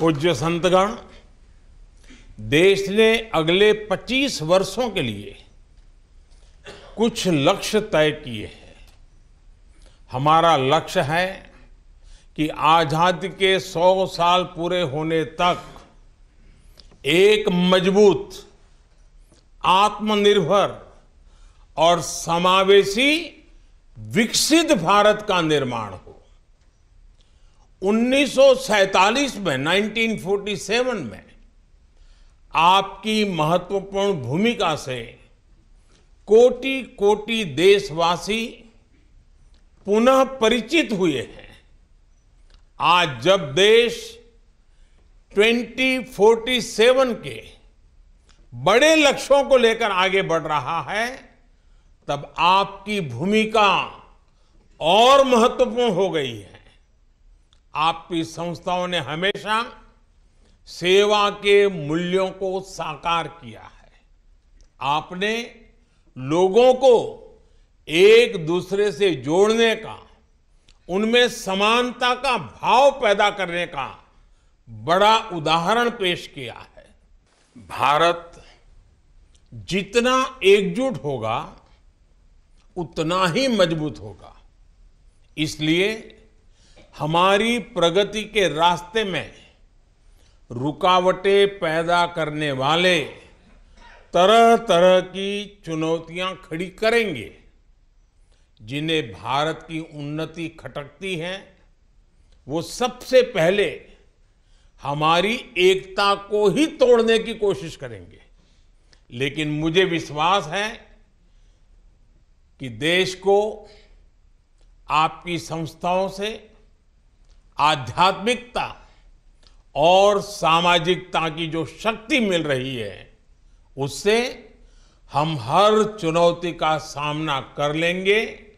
पूज्य संतगण देश ने अगले 25 वर्षों के लिए कुछ लक्ष्य तय किए हैं हमारा लक्ष्य है कि आज़ादी के 100 साल पूरे होने तक एक मजबूत आत्मनिर्भर और समावेशी विकसित भारत का निर्माण हो 1947 में 1947 में आपकी महत्वपूर्ण भूमिका से कोटि कोटि देशवासी पुनः परिचित हुए हैं आज जब देश 2047 के बड़े लक्ष्यों को लेकर आगे बढ़ रहा है तब आपकी भूमिका और महत्वपूर्ण हो गई है आपकी संस्थाओं ने हमेशा सेवा के मूल्यों को साकार किया है आपने लोगों को एक दूसरे से जोड़ने का उनमें समानता का भाव पैदा करने का बड़ा उदाहरण पेश किया है भारत जितना एकजुट होगा उतना ही मजबूत होगा इसलिए हमारी प्रगति के रास्ते में रुकावटें पैदा करने वाले तरह तरह की चुनौतियां खड़ी करेंगे जिन्हें भारत की उन्नति खटकती है वो सबसे पहले हमारी एकता को ही तोड़ने की कोशिश करेंगे लेकिन मुझे विश्वास है कि देश को आपकी संस्थाओं से आध्यात्मिकता और सामाजिकता की जो शक्ति मिल रही है उससे हम हर चुनौती का सामना कर लेंगे